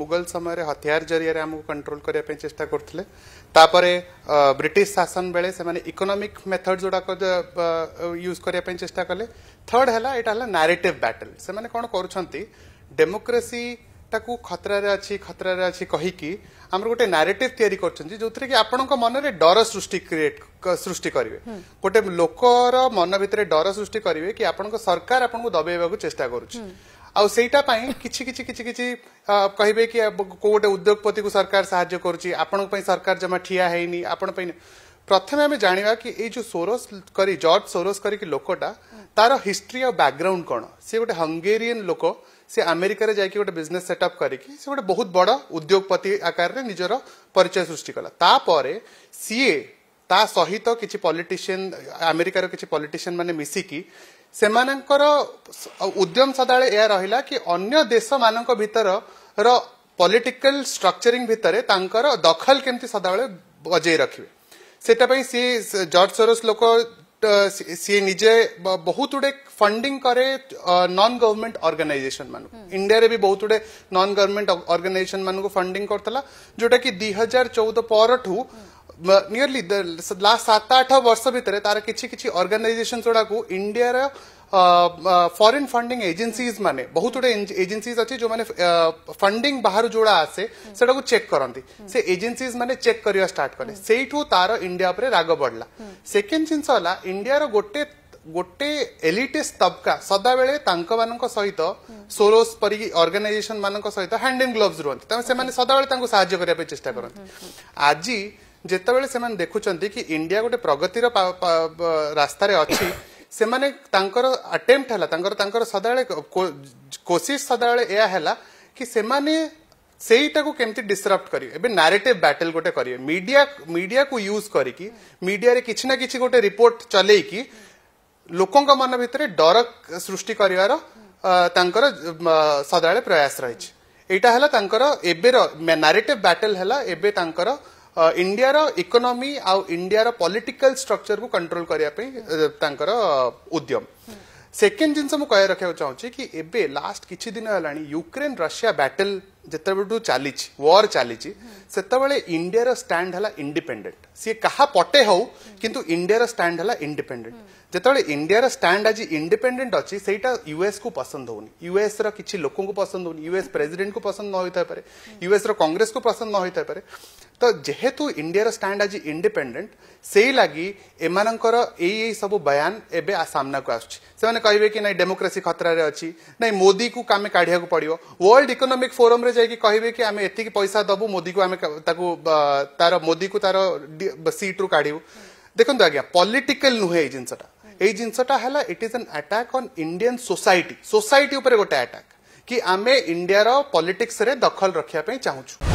মুগল সময়ের হথিয়ার জরিয়ে আমি কন্ট্রোল করা চেষ্টা করলে তাপরে ব্রিটিশ শাসন বেড়ে সে ইকোনোমিক মেথড গুড়াক ইউজ করা চেষ্টা কলে থর্ড হল এটা হল ন্যারেটিভ ব্যাটল সে কোণ করছেন ডেমোক্রেসি ତାକୁ ଖତରାରେ ଅଛି ଖତରାରେ ଅଛି କହିକି ଆମର ଗୋଟେ ନାରେଟିଭ୍ ତିଆରି କରୁଛନ୍ତି ଯୋଉଥିରେ କି ଆପଣଙ୍କ ମନରେ ଡର ସୃଷ୍ଟି କ୍ରିଏଟ୍ ସୃଷ୍ଟି କରିବେ ଗୋଟେ ଲୋକର ମନ ଭିତରେ ଡର ସୃଷ୍ଟି କରିବେ କି ଆପଣଙ୍କ ସରକାର ଆପଣଙ୍କୁ ଦବେଇବାକୁ ଚେଷ୍ଟା କରୁଛି ଆଉ ସେଇଟା ପାଇଁ କିଛି କିଛି କିଛି କିଛି କହିବେ କି କୋଉ ଗୋଟେ ଉଦ୍ୟୋଗପତିକୁ ସରକାର ସାହାଯ୍ୟ କରୁଛି ଆପଣଙ୍କ ପାଇଁ ସରକାର ଜମା ଠିଆ ହେଇନି ଆପଣଙ୍କ ପାଇଁ ପ୍ରଥମେ ଆମେ ଜାଣିବା କି ଏଇ ଯୋଉ ସୋରୋସ କରି ଜର୍ଜ ସୋରୋସ କରିକି ଲୋକଟା ତାର ହିଷ୍ଟ୍ରି ଆଉ ବ୍ୟାକ୍ଗ୍ରାଉଣ୍ଡ କ'ଣ ସେ ଗୋଟେ ହଙ୍ଗେରିଆନ୍ ଲୋକ ସେ ଆମେରିକାରେ ଯାଇକି ଗୋଟେ ବିଜନେସ୍ ସେଟଅପ୍ କରିକି ସେ ଗୋଟେ ବହୁତ ବଡ଼ ଉଦ୍ୟୋଗପତି ଆକାରରେ ନିଜର ପରିଚୟ ସୃଷ୍ଟି କଲା ତାପରେ ସିଏ ତା ସହିତ କିଛି ପଲିଟିସିଆନ୍ ଆମେରିକାର କିଛି ପଲିଟିସିଆନ୍ ମାନେ ମିଶିକି ସେମାନଙ୍କର ଉଦ୍ୟମ ସଦାବେଳେ ଏହା ରହିଲା କି ଅନ୍ୟ ଦେଶମାନଙ୍କ ଭିତରର ପଲିଟିକାଲ ଷ୍ଟ୍ରକ୍ଚରିଂ ଭିତରେ ତାଙ୍କର ଦଖଲ କେମିତି ସଦାବେଳେ ବଜେଇ ରଖିବେ ସେଟା ପାଇଁ ସିଏ ଜର୍ଜ ସୋରସ ଲୋକ ସିଏ ନିଜେ ବହୁତ ଗୁଡେ ଫଣ୍ଡିଂ କରେ ନନ୍ ଗଭର୍ଣ୍ଣମେଣ୍ଟ ଅର୍ଗାନାଇଜେସନ ମାନଙ୍କୁ ଇଣ୍ଡିଆରେ ବି ବହୁତ ଗୁଡେ ନନ୍ ଗଭର୍ଣ୍ଣମେଣ୍ଟ ଅର୍ଗାନାଇଜେସନ ମାନଙ୍କୁ ଫଣ୍ଡିଂ କରୁଥିଲା ଯୋଉଟା କି ଦୁଇ ହଜାର ଚଉଦ ପରଠୁ ନିୟରଲି ଲାଷ୍ଟ ସାତ ଆଠ ବର୍ଷ ଭିତରେ ତାର କିଛି କିଛି ଅର୍ଗାନାଇଜେସନ ଗୁଡ଼ାକୁ ଇଣ୍ଡିଆର फॉरेन फंडिंग एजेन्सीज मैंने बहुत गुटे एजेन्सीज अच्छे जो मैंने फंडिंग बाहर जोड़ा आसे से चेक करती से एजेन्सीज मैंने चेक करवा स्टार्ट कले से तार इंडिया राग बढ़ला सेकेंड जिनसा इंडियार गोटे ଗୋଟେ ଏଲିଟିସ୍ ତବକା ସଦାବେଳେ ତାଙ୍କମାନଙ୍କ ସହିତ ସୋରୋସ୍ ପରି ଅର୍ଗାନାଇଜେସନ ମାନଙ୍କ ସହିତ ହ୍ୟାଣ୍ଡ ଇନ୍ ଗ୍ଲୋଭ୍ସ ରୁହନ୍ତି ତେଣୁ ସେମାନେ ସଦାବେଳେ ତାଙ୍କୁ ସାହାଯ୍ୟ କରିବା ପାଇଁ ଚେଷ୍ଟା କରନ୍ତି ଆଜି ଯେତେବେଳେ ସେମାନେ ଦେଖୁଛନ୍ତି କି ଇଣ୍ଡିଆ ଗୋଟେ ପ୍ରଗତିର ରାସ୍ତାରେ ଅଛି ସେମାନେ ତାଙ୍କର ଆଟେମ୍ପ୍ଟ ହେଲା ତାଙ୍କର ତାଙ୍କର ସଦାବେଳେ କୋଶିଶ ସଦାବେଳେ ଏହା ହେଲା କି ସେମାନେ ସେଇଟାକୁ କେମିତି ଡିସରପ୍ଟ କରିବେ ଏବେ ନାରେଟିଭ ବ୍ୟାଟେଲ ଗୋଟେ କରିବେ ମିଡିଆ ମିଡିଆକୁ ୟୁଜ୍ କରିକି ମିଡିଆରେ କିଛି ନା କିଛି ଗୋଟେ ରିପୋର୍ଟ ଚଲେଇକି ଲୋକଙ୍କ ମନ ଭିତରେ ଡର ସୃଷ୍ଟି କରିବାର ତାଙ୍କର ସଦାବେଳେ ପ୍ରୟାସ ରହିଛି ଏଇଟା ହେଲା ତାଙ୍କର ଏବେର ନାରେଟିଭ ବ୍ୟାଟେଲ ହେଲା ଏବେ ତାଙ୍କର ଇଣ୍ଡିଆର ଇକୋନୋମି ଆଉ ଇଣ୍ଡିଆର ପଲିଟିକାଲ ଷ୍ଟ୍ରକ୍ଚରକୁ କଣ୍ଟ୍ରୋଲ କରିବା ପାଇଁ ତାଙ୍କର ଉଦ୍ୟମ ସେକେଣ୍ଡ ଜିନିଷ ମୁଁ କହିବା ରଖିବାକୁ ଚାହୁଁଛି କି ଏବେ ଲାଷ୍ଟ କିଛି ଦିନ ହେଲାଣି ୟୁକ୍ରେନ୍ ରଷିଆ ବ୍ୟାଟେଲ ଯେତେବେଳଠୁ ଚାଲିଛି ୱାର୍ ଚାଲିଛି ସେତେବେଳେ ଇଣ୍ଡିଆର ଷ୍ଟାଣ୍ଡ ହେଲା ଇଣ୍ଡିପେଣ୍ଡେଣ୍ଟ ସିଏ କାହା ପଟେ ହଉ କିନ୍ତୁ ଇଣ୍ଡିଆର ଷ୍ଟାଣ୍ଡ ହେଲା ଇଣ୍ଡିପେଣ୍ଡେଣ୍ଟ ଯେତେବେଳେ ଇଣ୍ଡିଆର ଷ୍ଟାଣ୍ଡ ଆଜି ଇଣ୍ଡିପେଣ୍ଡେଣ୍ଟ ଅଛି ସେଇଟା ୟୁଏସ୍କୁ ପସନ୍ଦ ହଉନି ୟୁଏସ୍ର କିଛି ଲୋକଙ୍କୁ ପସନ୍ଦ ହଉନି ୟୁଏସ୍ ପ୍ରେସିଡେଣ୍ଟକୁ ପସନ୍ଦ ନ ହୋଇଥାଇପାରେ ୟୁଏସ୍ର କଂଗ୍ରେସକୁ ପସନ୍ଦ ନ ହୋଇଥାଇପାରେ ତ ଯେହେତୁ ଇଣ୍ଡିଆର ଷ୍ଟାଣ୍ଡ ଆଜି ଇଣ୍ଡିପେଣ୍ଡେଣ୍ଟ ସେଇ ଲାଗି ଏମାନଙ୍କର ଏଇ ଏଇ ସବୁ ବୟାନ ଏବେ ସାମ୍ନାକୁ ଆସୁଛି ସେମାନେ କହିବେ କି ନାଇଁ ଡେମୋକ୍ରେସି ଖତରାରେ ଅଛି ନାଇଁ ମୋଦିକୁ ଆମେ କାଢ଼ିବାକୁ ପଡ଼ିବ ୱାର୍ଲଡ ଇକୋନୋମିକ୍ ଫୋରମ୍ରେ ଯାଇକି କହିବେ କି ଆମେ ଏତିକି ପଇସା ଦେବୁ ମୋଦିକୁ ଆମେ ତାକୁ ତାର ମୋଦିକୁ ତାର ସିଟ୍ରୁ କାଢ଼ିବୁ ଦେଖନ୍ତୁ ଆଜ୍ଞା ପଲିଟିକାଲ ନୁହେଁ ଏଇ ଜିନିଷଟା ଏଇ ଜିନିଷଟା ହେଲା it is an attack on Indian society society ଉପରେ ଗୋଟେ ଆଟାକ୍ କି ଆମେ ଇଣ୍ଡିଆର ପଲିଟିକ୍ସରେ ଦଖଲ ରଖିବା ପାଇଁ ଚାହୁଁଛୁ